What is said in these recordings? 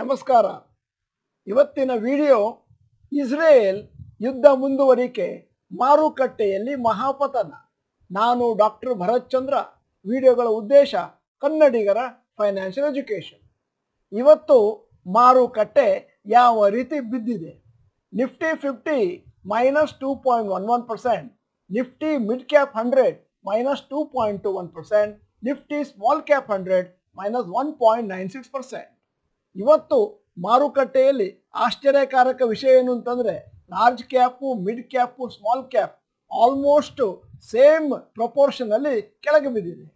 ನಮಸ್ಕಾರ ಇವತ್ತಿನ video Israel ಯುದ್ಧ ಮುಂದುವರಿಕೆ ಮಾರುಕಟ್ಟೆಯಲ್ಲಿ ಮಹಾಪತನ ನಾನು ಡಾಕ್ಟರ್ ಭರತ್ ಚಂದ್ರ ವಿಡಿಯೋಗಳ ಉದ್ದೇಶ ಕನ್ನಡಿಗರ ಫೈನಾನ್ಷಿಯಲ್ ಎಜುಕೇಷನ್ ಇವತ್ತು ಮಾರುಕಟ್ಟೆ ಯಾವ ರೀತಿ ಬಿದ್ದಿದೆ Nifty fifty minus two point one one percent Nifty mid cap hundred minus two point two one percent Nifty small cap hundred minus one point nine six percent ಇವತ್ತು ಮಾರುಕಟ್ಟೆಯಲ್ಲಿ ಆಶ್ಚರ್ಯಕಾರಕ ವಿಷಯ ಏನು ಅಂತಂದರೆ large cap mid cap small cap almost same ಪ್ರಪೋರ್ಷನಲ್ಲಿ ಕೆಳಗೆ ಬಿದ್ದಿದೆ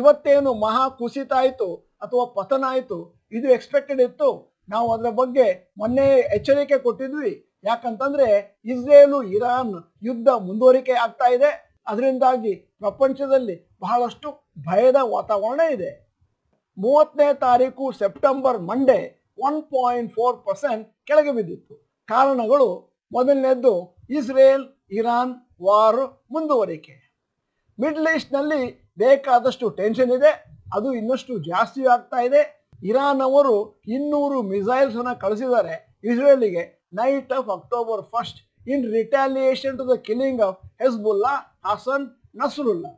ಇವತ್ತೇನು ಮಹಾ ಕುಸಿತ ಆಯಿತು ಅಥವಾ ಪತನ ಆಯಿತು ಇದು ಎಕ್ಸ್ಪೆಕ್ಟೆಡ್ ಇತ್ತು ನಾವು ಅದರ ಬಗ್ಗೆ ಮೊನ್ನೆ ಎಚ್ಚರಿಕೆ ಕೊಟ್ಟಿದ್ವಿ ಯಾಕಂತಂದ್ರೆ ಇಸ್ರೇಲು ಇರಾನ್ ಯುದ್ಧ ಮುಂದುವರಿಕೆ ಆಗ್ತಾ ಇದೆ ಅದರಿಂದಾಗಿ ಪ್ರಪಂಚದಲ್ಲಿ ಬಹಳಷ್ಟು ಭಯದ ವಾತಾವರಣ ಇದೆ ಮೂವತ್ತನೇ ತಾರೀಕು September Monday one point four percent ಕೆಳಗೆ ಬಿದ್ದಿತ್ತು ಕಾರಣಗಳು ಮೊದಲನೇದ್ದು ಇಸ್ರೇಲ್ ಇರಾನ್ ವಾರ್ ಮುಂದುವರಿಕೆ ಮಿಡ್ಲ್ ನಲ್ಲಿ ಬೇಕಾದಷ್ಟು ಟೆನ್ಷನ್ ಇದೆ ಅದು ಇನ್ನಷ್ಟು ಜಾಸ್ತಿ ಆಗ್ತಾ ಇದೆ ಇರಾನ್ ಅವರು ಇನ್ನೂರು ಮಿಸೈಲ್ಸನ್ನು ಕಳಿಸಿದ್ದಾರೆ ಇಸ್ರೇಲಿಗೆ night of October first in retaliation to the killing of Hezbollah Hassan Nasrallah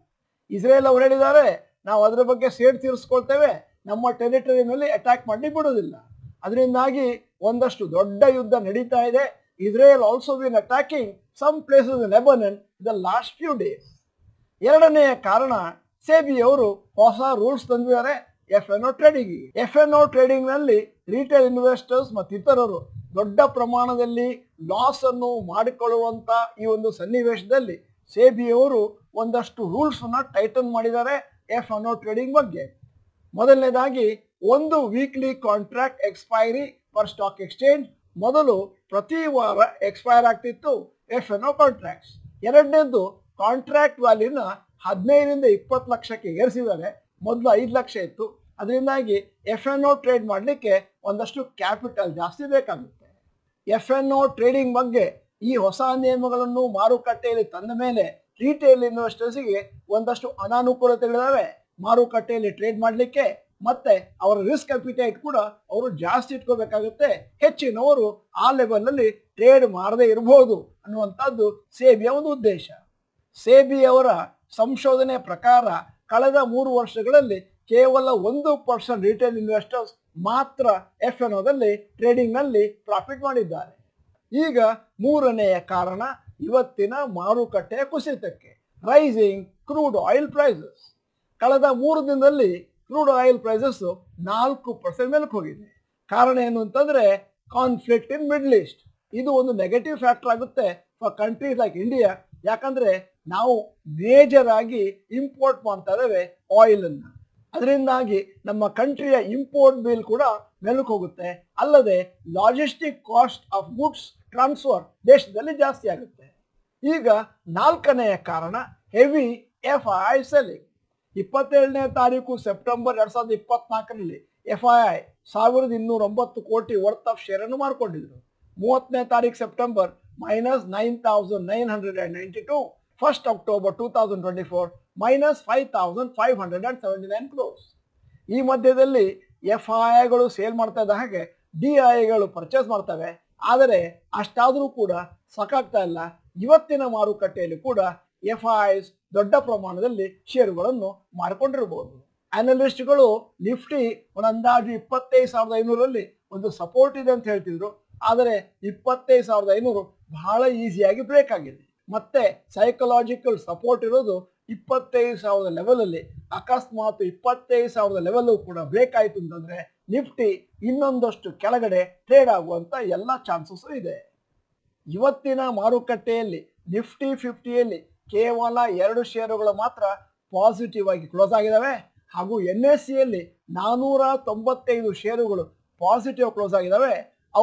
Israel ಅವರು ಹೇಳಿದ್ದಾರೆ ನಾವು ಅದರ ಬಗ್ಗೆ ಸೇಡ್ ತೀರಿಸ್ಕೊಳ್ತೇವೆ ನಮ್ಮ ಟೆರಿಟರಿನಲ್ಲಿ ಅಟ್ಯಾಕ್ ಮಾಡಿ ಬಿಡೋದಿಲ್ಲ ಅದರಿಂದಾಗಿ ಒಂದಷ್ಟು ದೊಡ್ಡ ಯುದ್ಧ ನಡೀತಾ ಇದೆ Israel also been attacking some places in Lebanon the last few days ಎರಡನೆಯ ಕಾರಣ ಸೇಬಿ ಅವರು ಹೊಸ ರೂಲ್ಸ್ ತಂದಿದ್ದಾರೆ F N O trading F N O trading ನಲ್ಲಿ ರಿಟೇಲ್ ಇನ್ವೆಸ್ಟರ್ಸ್ ಮತ್ತಿತರರು ದೊಡ್ಡ ಪ್ರಮಾಣದಲ್ಲಿ ಲಾಸ್ ಅನ್ನು ಮಾಡಿಕೊಳ್ಳುವಂತ ಈ ಒಂದು ಸನ್ನಿವೇಶದಲ್ಲಿ ಸೇಬಿಯವರು ಒಂದಷ್ಟು ರೂಲ್ಸ್ ಅನ್ನ ಟೈಟನ್ ಮಾಡಿದ್ದಾರೆ ಎಫ್ ಅನ್ನೋ ಟ್ರೇಡಿಂಗ್ ಬಗ್ಗೆ ಮೊದಲನೇದಾಗಿ ಒಂದು weekly contract expiry for stock exchange ಮೊದಲು ಪ್ರತಿ ವಾರ ಎಕ್ಸ್ಪೈರ್ ಆಗ್ತಿತ್ತು ಎಫ್ ಎನ್ ಒ ಕಾಂಟ್ರಾಕ್ಟ್ಸ್ ಎರಡನೇದು ಕಾಂಟ್ರಾಕ್ಟ್ ವ್ಯಾಲ್ಯೂನ ಹದಿನೈದರಿಂದ ಇಪ್ಪತ್ತು ಲಕ್ಷಕ್ಕೆ ಏರಿಸಿದ್ದಾರೆ ಮೊದಲು ಐದು ಲಕ್ಷ ಇತ್ತು ಅದರಿಂದಾಗಿ ಎಫ್ ಎನ್ ಒ ಟ್ರೇಡ್ ಮಾಡಲಿಕ್ಕೆ ಒಂದಷ್ಟು ಕ್ಯಾಪಿಟಲ್ ಜಾಸ್ತಿ ಬೇಕಾಗುತ್ತೆ ಎಫ್ ಎನ್ ಒ ಟ್ರೇಡಿಂಗ್ ಬಗ್ಗೆ ಈ ಹೊಸ ನಿಯಮಗಳನ್ನು ಮಾರುಕಟ್ಟೆಯಲ್ಲಿ ತಂದ ಮೇಲೆ ರೀಟೇಲ್ ಇನ್ವೆಸ್ಟರ್ಸಿಗೆ ಒಂದಷ್ಟು ಅನಾನುಕೂಲತೆಗಳಿದಾವೆ ಮಾರುಕಟ್ಟೆಯಲ್ಲಿ ಟ್ರೇಡ್ ಮಾಡಲಿಕ್ಕೆ ಮತ್ತೆ ಅವರ ರಿಸ್ಕ್ ಅಪಿಟೈಟ್ ಕೂಡ ಅವರು ಜಾಸ್ತಿ ಇಟ್ಕೋಬೇಕಾಗುತ್ತೆ ಹೆಚ್ಚಿನವರು ಆ ಲೆವೆಲ್ ಅಲ್ಲಿ ಟ್ರೇಡ್ ಮಾಡದೇ ಇರಬಹುದು ಅನ್ನುವಂಥದ್ದು ಸೇಬಿಯ ಒಂದು ಉದ್ದೇಶ ಸೇಬಿ ಅವರ ಸಂಶೋಧನೆ ಪ್ರಕಾರ ಕಳೆದ ಮೂರು ವರ್ಷಗಳಲ್ಲಿ ಕೇವಲ ಒಂದು ಪರ್ಸೆಂಟ್ ರಿಟೇಲ್ ಇನ್ವೆಸ್ಟರ್ಸ್ ಮಾತ್ರ ಎಫ್ ಎನ್ ಓದಲ್ಲಿ ಟ್ರೇಡಿಂಗ್ನಲ್ಲಿ ಪ್ರಾಫಿಟ್ ಮಾಡಿದ್ದಾರೆ ಈಗ ಮೂರನೆಯ ಕಾರಣ ಇವತ್ತಿನ ಮಾರುಕಟ್ಟೆ ಕುಸಿತಕ್ಕೆ ರೈಸಿಂಗ್ ಕ್ರೂಡ್ ಆಯಿಲ್ ಪ್ರೈಸಸ್ ಕಳೆದ ಮೂರು ದಿನದಲ್ಲಿ ಕ್ರೂಡ್ ಆಯಿಲ್ ಪ್ರೈಸಸ್ ನಾಲ್ಕು ಪರ್ಸೆಂಟ್ ಮೇಲಕ್ಕೆ ಹೋಗಿದೆ ಕಾರಣ ಏನು ಅಂತಂದರೆ ಕಾನ್ಫ್ಲಿಕ್ಟ್ ಇನ್ ಮಿಡ್ಲ್ ಈಸ್ಟ್ ಇದು ಒಂದು ನೆಗೆಟಿವ್ ಫ್ಯಾಕ್ಟರ್ ಆಗುತ್ತೆ ಫಾರ್ ಕಂಟ್ರೀಸ್ ಲೈಕ್ ಇಂಡಿಯಾ ಯಾಕಂದರೆ ನಾವು ಮೇಜರ್ ಆಗಿ ಇಂಪೋರ್ಟ್ ಮಾಡ್ತಾ ಇದ್ದೇವೆ ಆಯಿಲನ್ನು ಅದರಿಂದಾಗಿ ನಮ್ಮ ಕಂಟ್ರಿಯ ಇಂಪೋರ್ಟ್ ಬಿಲ್ ಕೂಡ ಹೋಗುತ್ತೆ ಅಲ್ಲದೆ logistic cost of goods transfer ದೇಶದಲ್ಲಿ ಜಾಸ್ತಿ ಆಗುತ್ತೆ ಈಗ ನಾಲ್ಕನೆಯ ಕಾರಣ ಹೆವಿ ಎಫ್ ಐ ಸೆಲಿಂಗ್ ಇಪ್ಪತ್ತೇಳನೇ ತಾರೀಕು ಸೆಪ್ಟೆಂಬರ್ ಎರಡು ಸಾವಿರದ ಇಪ್ಪತ್ನಾಲ್ಕರಲ್ಲಿ ಎಫ್ ಐ ಐ ಸಾವಿರದ ಇನ್ನೂರ ಒಂಬತ್ತು ಕೋಟಿ ವರ್ತ್ ಆಫ್ ಶೇರನ್ನು ಮಾಡಿಕೊಂಡಿದ್ರು ಮೂವತ್ತನೇ ತಾರೀಕು September minus nine thousand nine hundred and ninety two first October two thousand twenty four minus five thousand five hundred and seventy nine crores ಈ ಮಧ್ಯದಲ್ಲಿ ಎಫ್ ಐ ಐಗಳು ಸೇಲ್ ಮಾಡ್ತಾ ಇದ್ದ ಹಾಗೆ ಡಿ ಐಗಳು ಪರ್ಚೇಸ್ ಮಾಡ್ತವೆ ಆದರೆ ಅಷ್ಟಾದರೂ ಕೂಡ ಸಾಕಾಗ್ತಾ ಇಲ್ಲ ಇವತ್ತಿನ ಮಾರುಕಟ್ಟೆಯಲ್ಲಿ ಕೂಡ ಎಫ್ ಐಸ್ ದೊಡ್ಡ ಪ್ರಮಾಣದಲ್ಲಿ ಷೇರುಗಳನ್ನು ಮಾರಿಕೊಂಡಿರಬಹುದು ಅನಲಿಸ್ಟ್ಗಳು ನಿಫ್ಟಿ ಒಂದು ಅಂದಾಜು ಇಪ್ಪತ್ತೈದು ಸಾವಿರದ ಐನೂರಲ್ಲಿ ಒಂದು ಸಪೋರ್ಟ್ ಇದೆ ಅಂತ ಹೇಳ್ತಿದ್ರು ಆದರೆ ಇಪ್ಪತ್ತೈದು ಸಾವಿರದ ಐನೂರು ಬಹಳ ಈಸಿಯಾಗಿ ಬ್ರೇಕ್ ಆಗಿದೆ ಮತ್ತೆ ಸೈಕಲಾಜಿಕಲ್ ಸಪೋರ್ಟ್ ಇರೋದು ಇಪ್ಪತ್ತೈದು ಸಾವಿರದ ಲೆವೆಲಲ್ಲಿ ಅಕಸ್ಮಾತ್ ಇಪ್ಪತ್ತೈದು ಸಾವಿರದ ಲೆವೆಲ್ ಕೂಡ ಬ್ರೇಕ್ ಆಯಿತು ಅಂತಂದರೆ ನಿಫ್ಟಿ ಇನ್ನೊಂದಷ್ಟು ಕೆಳಗಡೆ ಟ್ರೇಡ್ ಆಗುವಂತ ಎಲ್ಲ ಚಾನ್ಸಸ್ ಇದೆ ಇವತ್ತಿನ ಮಾರುಕಟ್ಟೆಯಲ್ಲಿ ನಿಫ್ಟಿ ಫಿಫ್ಟಿಯಲ್ಲಿ ಕೇವಲ ಎರಡು ಷೇರುಗಳು ಮಾತ್ರ ಪಾಸಿಟಿವ್ ಆಗಿ ಕ್ಲೋಸ್ ಆಗಿದ್ದಾವೆ ಹಾಗೂ ಎನ್ ಎಸ್ ಸಿಯಲ್ಲಿ ನಾನ್ನೂರ ತೊಂಬತ್ತೈದು ಷೇರುಗಳು ಪಾಸಿಟಿವ್ ಕ್ಲೋಸ್ ಆಗಿದ್ದಾವೆ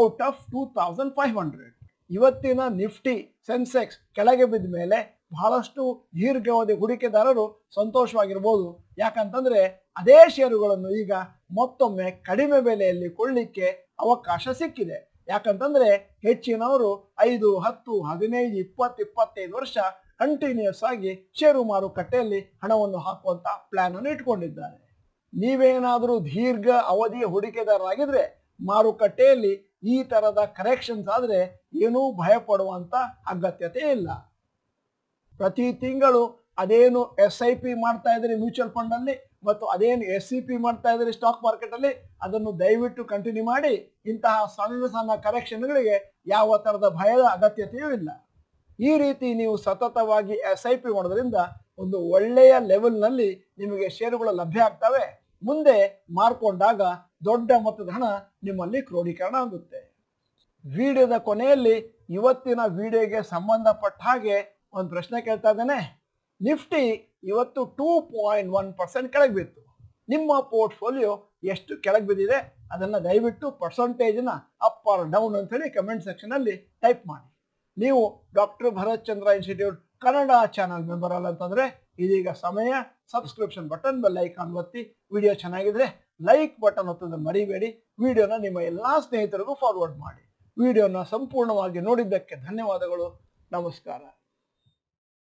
out of two thousand five hundred ಇವತ್ತಿನ ನಿಫ್ಟಿ ಸೆನ್ಸೆಕ್ಸ್ ಕೆಳಗೆ ಬಿದ್ದ ಮೇಲೆ ಬಹಳಷ್ಟು ದೀರ್ಘಾವಧಿ ಹೂಡಿಕೆದಾರರು ಸಂತೋಷವಾಗಿರ್ಬೋದು ಯಾಕಂತಂದ್ರೆ ಅದೇ ಷೇರುಗಳನ್ನು ಈಗ ಮತ್ತೊಮ್ಮೆ ಕಡಿಮೆ ಬೆಲೆಯಲ್ಲಿ ಕೊಳ್ಳಿಕ್ಕೆ ಅವಕಾಶ ಸಿಕ್ಕಿದೆ ಯಾಕಂತಂದ್ರೆ ಹೆಚ್ಚಿನವರು ಐದು ಹತ್ತು ಹದಿನೈದು ಇಪ್ಪತ್ತು ಇಪ್ಪತ್ತೈದು ವರ್ಷ ಕಂಟಿನ್ಯೂಸ್ ಆಗಿ ಷೇರು ಮಾರುಕಟ್ಟೆಯಲ್ಲಿ ಹಣವನ್ನು ಹಾಕುವಂತ ಪ್ಲಾನ್ ಅನ್ನು ಇಟ್ಕೊಂಡಿದ್ದಾರೆ ನೀವೇನಾದರೂ ದೀರ್ಘ ಅವಧಿಯ ಹೂಡಿಕೆದಾರರಾಗಿದ್ರೆ ಮಾರುಕಟ್ಟೆಯಲ್ಲಿ ಈ ತರದ ಕರೆಕ್ಷನ್ಸ್ ಆದರೆ ಏನೂ ಭಯಪಡುವಂತ ಅಗತ್ಯತೆ ಇಲ್ಲ ಪ್ರತಿ ತಿಂಗಳು ಅದೇನು ಎಸ್ ಐ ಪಿ ಮಾಡ್ತಾ ಇದ್ರಿ ಮ್ಯೂಚುವಲ್ ಫಂಡ್ ಅಲ್ಲಿ ಮತ್ತು ಅದೇನು ಎಸ್ ಸಿ ಪಿ ಮಾಡ್ತಾ ಇದ್ರಿ ಸ್ಟಾಕ್ ಮಾರ್ಕೆಟ್ ಅಲ್ಲಿ ಅದನ್ನು ದಯವಿಟ್ಟು ಕಂಟಿನ್ಯೂ ಮಾಡಿ ಇಂತಹ ಸಣ್ಣ ಸಣ್ಣ ಗಳಿಗೆ ಯಾವ ತರದ ಭಯದ ಅಗತ್ಯತೆಯೂ ಇಲ್ಲ ಈ ರೀತಿ ನೀವು ಸತತವಾಗಿ ಎಸ್ ಐ ಪಿ ಮಾಡೋದ್ರಿಂದ ಒಂದು ಒಳ್ಳೆಯ ನಲ್ಲಿ ನಿಮಗೆ ಷೇರುಗಳು ಲಭ್ಯ ಆಗ್ತವೆ ಮುಂದೆ ಮಾರ್ಕೊಂಡಾಗ ದೊಡ್ಡ ಮೊತ್ತದ ಹಣ ನಿಮ್ಮಲ್ಲಿ ಕ್ರೋಢೀಕರಣ ಆಗುತ್ತೆ ವಿಡಿಯೋದ ಕೊನೆಯಲ್ಲಿ ಇವತ್ತಿನ ವಿಡಿಯೋಗೆ ಸಂಬಂಧಪಟ್ಟ ಹಾಗೆ ಒಂದು ಪ್ರಶ್ನೆ ಕೇಳ್ತಾ ಇದ್ದೇನೆ ನಿಫ್ಟಿ ಇವತ್ತು ಟೂ ಪಾಯಿಂಟ್ ಒನ್ ಪರ್ಸೆಂಟ್ ಕೆಳಗೆ ಬಿತ್ತು ನಿಮ್ಮ ಪೋರ್ಟ್ಫೋಲಿಯೋ ಎಷ್ಟು ಕೆಳಗೆ ಬಿದ್ದಿದೆ ಅದನ್ನು ದಯವಿಟ್ಟು ಪರ್ಸಂಟೇಜ್ನ ಅಪ್ ಆರ್ ಡೌನ್ ಅಂತೇಳಿ ಕಮೆಂಟ್ ಸೆಕ್ಷನಲ್ಲಿ ಟೈಪ್ ಮಾಡಿ ನೀವು doctor Bharat Chandra institute Kannada channel member ಅಲ್ಲ ಅಂತಂದರೆ ಇದೀಗ ಸಮಯ ಸಬ್ಸ್ಕ್ರಿಪ್ಷನ್ ಬಟನ್ ಐಕಾನ್ ಒತ್ತಿ ವಿಡಿಯೋ ಚೆನ್ನಾಗಿದ್ರೆ ಲೈಕ್ ಬಟನ್ ಒತ್ತದ ಮರಿಬೇಡಿ ವಿಡಿಯೋನ ನಿಮ್ಮ ಎಲ್ಲ ಸ್ನೇಹಿತರಿಗೂ ಫಾರ್ವರ್ಡ್ ಮಾಡಿ ವಿಡಿಯೋನ ಸಂಪೂರ್ಣವಾಗಿ ನೋಡಿದ್ದಕ್ಕೆ ಧನ್ಯವಾದಗಳು ನಮಸ್ಕಾರ